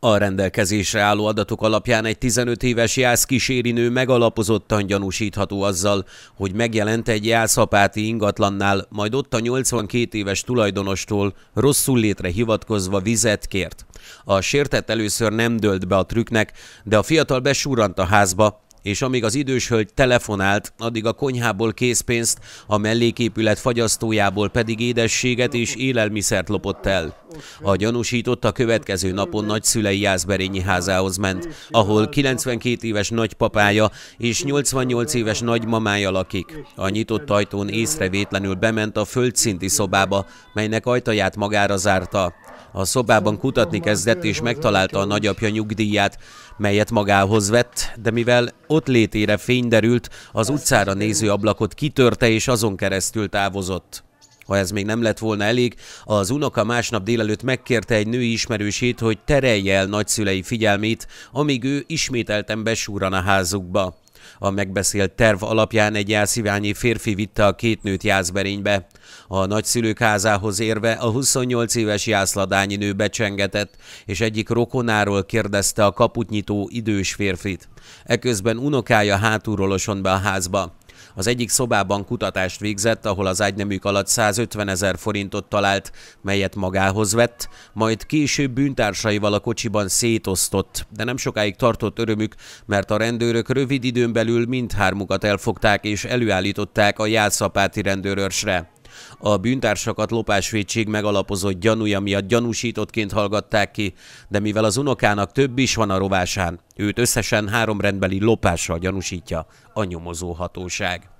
A rendelkezésre álló adatok alapján egy 15 éves jász kísérinő megalapozottan gyanúsítható azzal, hogy megjelent egy jászapáti ingatlannál, majd ott a 82 éves tulajdonostól rosszul létre hivatkozva vizet kért. A sértett először nem dölt be a trükknek, de a fiatal besúrant a házba, és amíg az idős hölgy telefonált, addig a konyhából készpénzt, a melléképület fagyasztójából pedig édességet és élelmiszert lopott el. A gyanúsított a következő napon nagyszülei Jászberényi házához ment, ahol 92 éves nagypapája és 88 éves nagymamája lakik. A nyitott ajtón észrevétlenül bement a földszinti szobába, melynek ajtaját magára zárta. A szobában kutatni kezdett és megtalálta a nagyapja nyugdíját, melyet magához vett, de mivel ott létére fény derült, az utcára néző ablakot kitörte és azon keresztül távozott. Ha ez még nem lett volna elég, az unoka másnap délelőtt megkérte egy női ismerősét, hogy terelje el nagyszülei figyelmét, amíg ő ismételten besúran a házukba. A megbeszélt terv alapján egy jászíványi férfi vitte a két nőt Jászberénybe. A nagyszülők házához érve a 28 éves jászladányi nő becsengetett, és egyik rokonáról kérdezte a kaputnyitó idős férfit. Eközben unokája hátulról be a házba. Az egyik szobában kutatást végzett, ahol az ágyneműk alatt 150 ezer forintot talált, melyet magához vett, majd később bűntársaival a kocsiban szétosztott, de nem sokáig tartott örömük, mert a rendőrök rövid időn belül mindhármukat elfogták és előállították a jászapáti rendőrösre. A bűntársakat lopásvédség megalapozott gyanúja miatt gyanúsítottként hallgatták ki, de mivel az unokának több is van a rovásán, őt összesen három rendbeli lopással gyanúsítja a nyomozó hatóság.